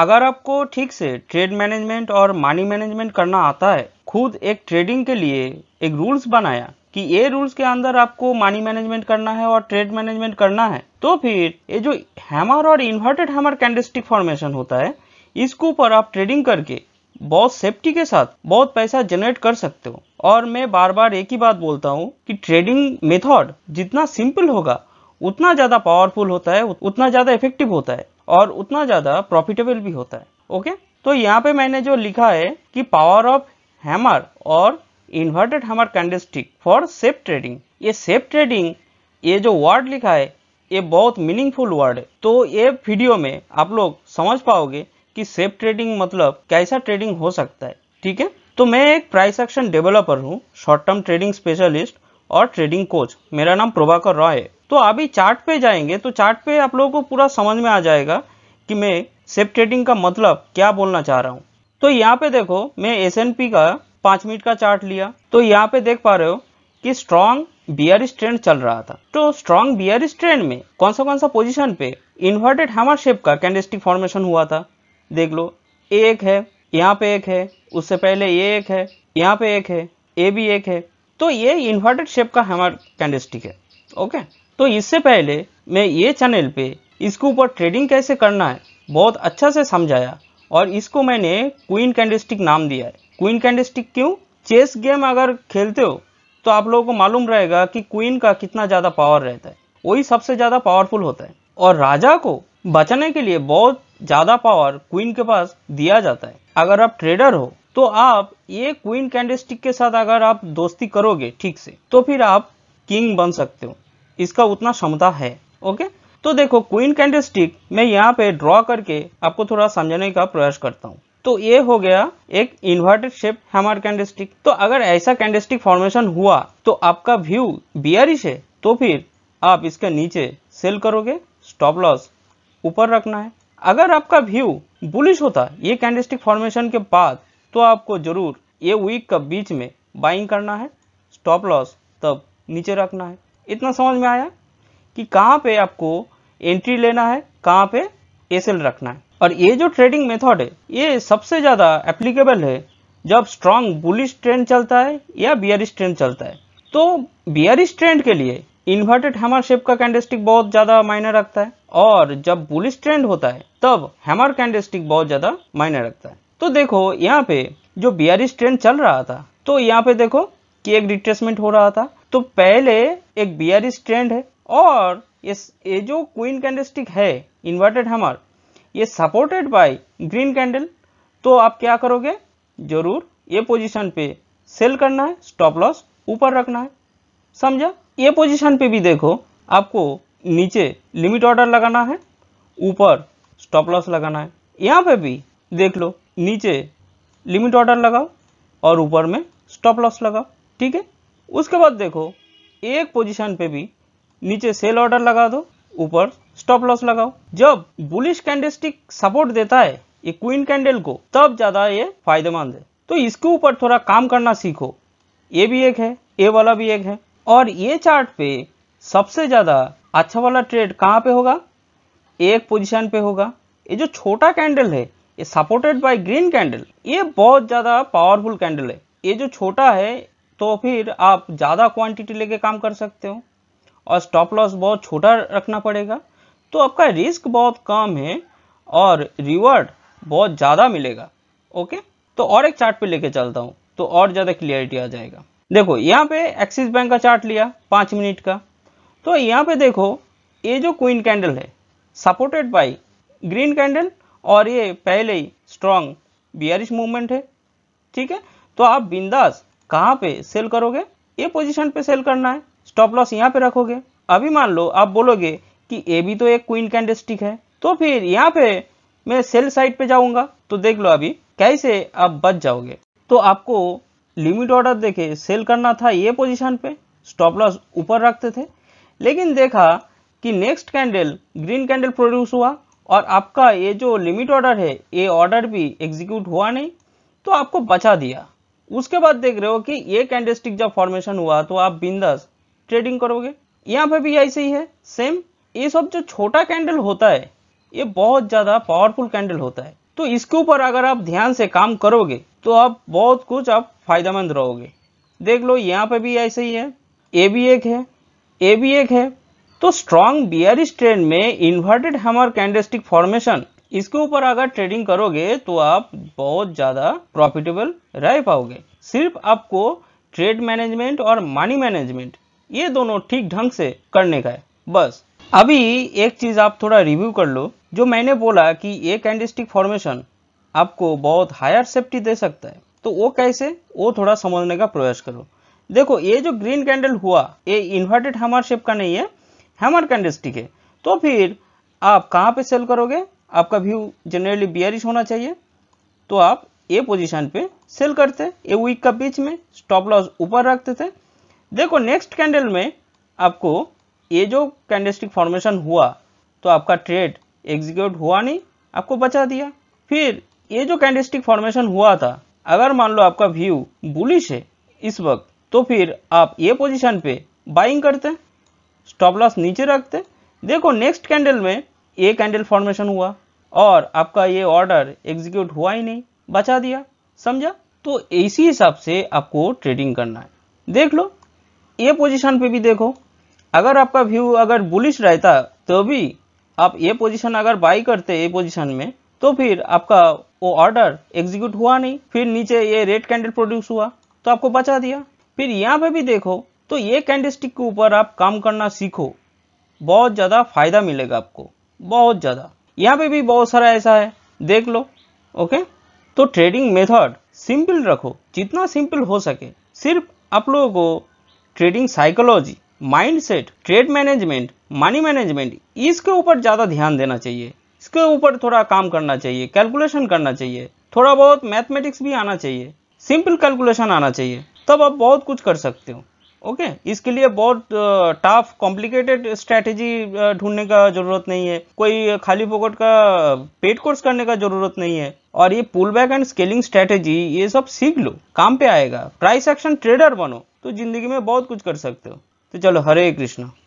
अगर आपको ठीक से ट्रेड मैनेजमेंट और मनी मैनेजमेंट करना आता है खुद एक ट्रेडिंग के लिए एक रूल्स बनाया कि ये रूल्स के अंदर आपको मनी मैनेजमेंट करना है और ट्रेड मैनेजमेंट करना है तो फिर ये जो हैमर और इन्वर्टेड हैमर कैंडलस्टिक फॉर्मेशन होता है इसके ऊपर आप ट्रेडिंग करके बहुत सेफ्टी के साथ बहुत पैसा जनरेट कर सकते हो और मैं बार बार एक ही बात बोलता हूँ कि ट्रेडिंग मेथड जितना सिंपल होगा उतना ज़्यादा पावरफुल होता है उतना ज़्यादा इफेक्टिव होता है और उतना ज़्यादा प्रॉफिटेबल भी होता है ओके तो यहाँ पे मैंने जो लिखा है कि पावर ऑफ हैमर और inverted hammer candlestick for safe trading ये सेफ ट्रेडिंग ये जो वर्ड लिखा है ये बहुत मीनिंगफुल वर्ड है तो ये वीडियो में आप लोग समझ पाओगे कि सेफ ट्रेडिंग मतलब कैसा ट्रेडिंग हो सकता है ठीक है तो मैं एक प्राइस एक्शन डेवलपर हूँ शॉर्ट टर्म ट्रेडिंग स्पेशलिस्ट और ट्रेडिंग कोच मेरा नाम प्रभाकर रॉय है तो अभी चार्ट पे जाएंगे तो चार्ट पे आप लोगों को पूरा समझ में आ जाएगा कि मैं सेप ट्रेडिंग का मतलब क्या बोलना चाह रहा हूँ तो यहाँ पे देखो मैं एस का पाँच मिनट का चार्ट लिया तो यहाँ पे देख पा रहे हो कि स्ट्रॉन्ग बियरिश स्ट्रेंड चल रहा था तो स्ट्रॉन्ग बियरिश स्ट्रेंड में कौन सा कौन सा पोजिशन पे इन्वर्टेड हैमर शेप का कैंडलस्टिक फॉर्मेशन हुआ था देख लो एक है यहाँ पे एक है उससे पहले ये एक है यहाँ पे एक है ए भी एक है तो ये इन्वर्टेड शेप का हैमर कैंडलस्टिक है ओके तो इससे पहले मैं ये चैनल पे इसके ऊपर ट्रेडिंग कैसे करना है बहुत अच्छा से समझाया और इसको मैंने क्वीन कैंडलस्टिक नाम दिया है क्वीन कैंडलस्टिक क्यों चेस गेम अगर खेलते हो तो आप लोगों को मालूम रहेगा कि क्वीन का कितना ज़्यादा पावर रहता है वही सबसे ज़्यादा पावरफुल होता है और राजा को बचाने के लिए बहुत ज़्यादा पावर क्वीन के पास दिया जाता है अगर आप ट्रेडर हो तो आप ये क्वीन कैंडलस्टिक के साथ अगर आप दोस्ती करोगे ठीक से तो फिर आप किंग बन सकते हो इसका उतना क्षमता है ओके तो देखो क्वीन कैंडल स्टिक मैं यहाँ पे ड्रॉ करके आपको थोड़ा समझाने का प्रयास करता हूँ तो ये हो गया एक inverted shape hammer candlestick तो अगर ऐसा कैंडल स्टिक फॉर्मेशन हुआ तो आपका व्यू बियरिश है तो फिर आप इसके नीचे सेल करोगे स्टॉप लॉस ऊपर रखना है अगर आपका व्यू बुलिश होता ये कैंडल स्टिक फॉर्मेशन के बाद तो आपको जरूर ये वीक का बीच में बाइंग करना है स्टॉप लॉस तब नीचे रखना है इतना समझ में आया कि कहाँ पे आपको एंट्री लेना है कहाँ पे एसएल रखना है और ये जो ट्रेडिंग मेथड है ये सबसे ज़्यादा एप्लीकेबल है जब स्ट्रांग बुलिश ट्रेंड चलता है या बियरिश ट्रेंड चलता है तो बियरिश ट्रेंड के लिए इन्वर्टेड हैमर शेप का कैंडलस्टिक बहुत ज़्यादा मायने रखता है और जब बुलिश ट्रेंड होता है तब हैमर कैंडलस्टिक बहुत ज़्यादा मायने रखता है तो देखो यहाँ पे जो बियरिश ट्रेंड चल रहा था तो यहाँ पे देखो कि एक रिट्रेसमेंट हो रहा था तो पहले एक बियर ट्रेंड e है और ये, ये जो क्वीन कैंडलस्टिक है इन्वर्टेड हमर ये सपोर्टेड बाय ग्रीन कैंडल तो आप क्या करोगे जरूर ये पोजीशन पे सेल करना है स्टॉप लॉस ऊपर रखना है समझा ये पोजीशन पे भी देखो आपको नीचे लिमिट ऑर्डर लगाना है ऊपर स्टॉप लॉस लगाना है यहाँ पे भी देख लो नीचे लिमिट ऑर्डर लगाओ और ऊपर में स्टॉप लॉस लगाओ ठीक है उसके बाद देखो एक पोजीशन पे भी नीचे सेल ऑर्डर लगा दो ऊपर स्टॉप लॉस लगाओ जब बुलिश कैंडलस्टिक सपोर्ट देता है ये क्वीन कैंडल को तब ज्यादा ये फायदेमंद है तो इसके ऊपर थोड़ा काम करना सीखो ये भी एक है ये वाला भी एक है और ये चार्ट पे सबसे ज़्यादा अच्छा वाला ट्रेड कहाँ पे होगा एक पोजीशन पे होगा ये जो छोटा कैंडल है ये सपोर्टेड बाय ग्रीन कैंडल ये बहुत ज़्यादा पावरफुल कैंडल है ये जो छोटा है तो फिर आप ज़्यादा क्वांटिटी लेके काम कर सकते हो और स्टॉप लॉस बहुत छोटा रखना पड़ेगा तो आपका रिस्क बहुत कम है और रिवॉर्ड बहुत ज़्यादा मिलेगा ओके तो और एक चार्ट पे लेके चलता हूँ तो और ज़्यादा क्लियरिटी आ जाएगा देखो यहाँ पे एक्सिस बैंक का चार्ट लिया पाँच मिनट का तो यहाँ पे देखो ये जो क्वीन कैंडल है सपोर्टेड बाई ग्रीन कैंडल और ये पहले ही स्ट्रॉन्ग बियरिश मूवमेंट है ठीक है तो आप बिंदास कहाँ पे सेल करोगे ये पोजीशन पे सेल करना है स्टॉप लॉस यहाँ पे रखोगे अभी मान लो आप बोलोगे कि ए भी तो एक क्वीन कैंडलस्टिक है तो फिर यहाँ पे मैं सेल साइड पे जाऊंगा तो देख लो अभी कैसे आप बच जाओगे तो आपको लिमिट ऑर्डर देके सेल करना था ये पोजीशन पे स्टॉप लॉस ऊपर रखते थे लेकिन देखा कि next candle green candle produce हुआ और आपका ये जो लिमिट ऑर्डर है ये ऑर्डर भी एग्जीक्यूट हुआ नहीं तो आपको बचा दिया उसके बाद देख रहे हो कि ये कैंडलस्टिक जब फॉर्मेशन हुआ तो आप बिंदास ट्रेडिंग करोगे यहाँ पे भी ऐसे ही है सेम ये सब जो छोटा कैंडल होता है ये बहुत ज़्यादा पावरफुल कैंडल होता है तो इसके ऊपर अगर आप ध्यान से काम करोगे तो आप बहुत कुछ आप फायदेमंद रहोगे देख लो यहाँ पे भी ऐसे ही है ए भी एक है ए भी एक है तो स्ट्रॉन्ग बियरिश ट्रेंड में इन्वर्टेड हैमर कैंडलस्टिक फॉर्मेशन इसके ऊपर अगर ट्रेडिंग करोगे तो आप बहुत ज़्यादा प्रॉफिटेबल रह पाओगे सिर्फ आपको ट्रेड मैनेजमेंट और मनी मैनेजमेंट ये दोनों ठीक ढंग से करने का है बस अभी एक चीज़ आप थोड़ा रिव्यू कर लो जो मैंने बोला कि ये कैंडिस्टिक फॉर्मेशन आपको बहुत हायर सेफ्टी दे सकता है तो वो कैसे वो थोड़ा समझने का प्रयास करो देखो ये जो ग्रीन कैंडल हुआ ये इन्वर्टेड हैमर शेप का नहीं है हैमर कैंडल है तो फिर आप कहाँ पे सेल करोगे आपका व्यू जनरली बियरिश होना चाहिए तो आप ए पोजीशन पे सेल करते ए वीक का बीच में स्टॉप लॉस ऊपर रखते थे देखो नेक्स्ट कैंडल में आपको ये जो कैंडलस्टिक फॉर्मेशन हुआ तो आपका ट्रेड एग्जीक्यूट हुआ नहीं आपको बचा दिया फिर ये जो कैंडलस्टिक फॉर्मेशन हुआ था अगर मान लो आपका व्यू बुलिश है इस वक्त तो फिर आप ये पोजिशन पे बाइंग करते स्टॉप लॉस नीचे रखते देखो नेक्स्ट कैंडल में ये कैंडल फॉर्मेशन हुआ और आपका ये ऑर्डर एग्जीक्यूट हुआ ही नहीं बचा दिया समझा तो इसी हिसाब से आपको ट्रेडिंग करना है देख लो ये पोजीशन पे भी देखो अगर आपका व्यू अगर बुलिश रहता तो भी आप ये पोजीशन अगर बाई करते ये पोजीशन में तो फिर आपका वो ऑर्डर एग्जीक्यूट हुआ नहीं फिर नीचे ये रेड कैंडल प्रोड्यूस हुआ तो आपको बचा दिया फिर यहाँ पे भी देखो तो ये कैंडलस्टिक के ऊपर आप काम करना सीखो बहुत ज़्यादा फायदा मिलेगा आपको बहुत ज़्यादा यहाँ पे भी बहुत सारा ऐसा है देख लो ओके तो ट्रेडिंग मेथड सिंपल रखो जितना सिंपल हो सके सिर्फ आप लोगों को trading psychology mindset trade management money management इसके ऊपर ज़्यादा ध्यान देना चाहिए इसके ऊपर थोड़ा काम करना चाहिए कैलकुलेशन करना चाहिए थोड़ा बहुत मैथमेटिक्स भी आना चाहिए सिंपल कैलकुलेशन आना चाहिए तब आप बहुत कुछ कर सकते हो ओके okay? इसके लिए बहुत टफ कॉम्प्लिकेटेड स्ट्रैटेजी ढूंढने का जरूरत नहीं है कोई खाली पोकट का पेड कोर्स करने का जरूरत नहीं है और ये pull back and scaling strategy ये सब सीख लो काम पे आएगा प्राइस एक्शन ट्रेडर बनो तो जिंदगी में बहुत कुछ कर सकते हो तो चलो हरे कृष्णा